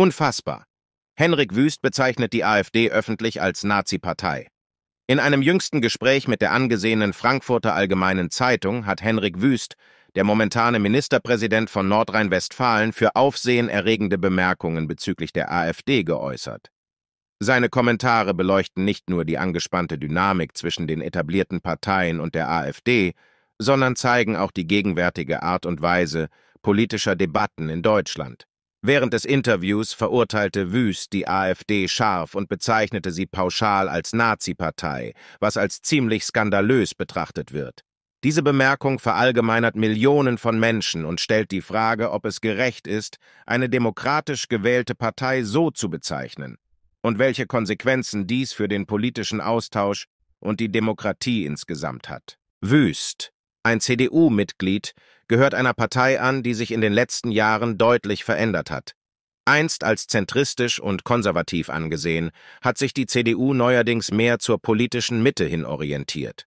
Unfassbar. Henrik Wüst bezeichnet die AfD öffentlich als Nazi-Partei. In einem jüngsten Gespräch mit der angesehenen Frankfurter Allgemeinen Zeitung hat Henrik Wüst, der momentane Ministerpräsident von Nordrhein-Westfalen, für aufsehenerregende Bemerkungen bezüglich der AfD geäußert. Seine Kommentare beleuchten nicht nur die angespannte Dynamik zwischen den etablierten Parteien und der AfD, sondern zeigen auch die gegenwärtige Art und Weise politischer Debatten in Deutschland. Während des Interviews verurteilte Wüst die AfD scharf und bezeichnete sie pauschal als Nazi-Partei, was als ziemlich skandalös betrachtet wird. Diese Bemerkung verallgemeinert Millionen von Menschen und stellt die Frage, ob es gerecht ist, eine demokratisch gewählte Partei so zu bezeichnen und welche Konsequenzen dies für den politischen Austausch und die Demokratie insgesamt hat. Wüst ein CDU-Mitglied gehört einer Partei an, die sich in den letzten Jahren deutlich verändert hat. Einst als zentristisch und konservativ angesehen, hat sich die CDU neuerdings mehr zur politischen Mitte hin orientiert.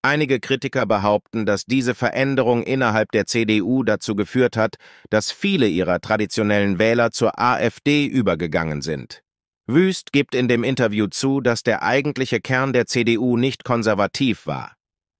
Einige Kritiker behaupten, dass diese Veränderung innerhalb der CDU dazu geführt hat, dass viele ihrer traditionellen Wähler zur AfD übergegangen sind. Wüst gibt in dem Interview zu, dass der eigentliche Kern der CDU nicht konservativ war.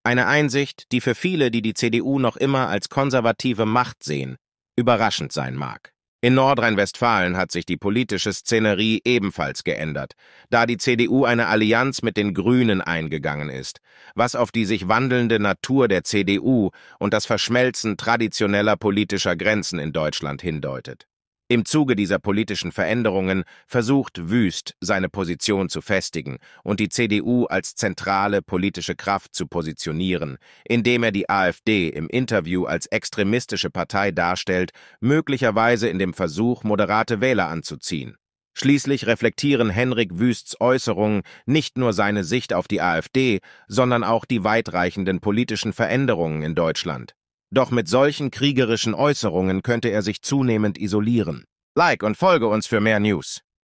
Eine Einsicht, die für viele, die die CDU noch immer als konservative Macht sehen, überraschend sein mag. In Nordrhein-Westfalen hat sich die politische Szenerie ebenfalls geändert, da die CDU eine Allianz mit den Grünen eingegangen ist, was auf die sich wandelnde Natur der CDU und das Verschmelzen traditioneller politischer Grenzen in Deutschland hindeutet. Im Zuge dieser politischen Veränderungen versucht Wüst, seine Position zu festigen und die CDU als zentrale politische Kraft zu positionieren, indem er die AfD im Interview als extremistische Partei darstellt, möglicherweise in dem Versuch, moderate Wähler anzuziehen. Schließlich reflektieren Henrik Wüsts Äußerungen nicht nur seine Sicht auf die AfD, sondern auch die weitreichenden politischen Veränderungen in Deutschland. Doch mit solchen kriegerischen Äußerungen könnte er sich zunehmend isolieren. Like und folge uns für mehr News.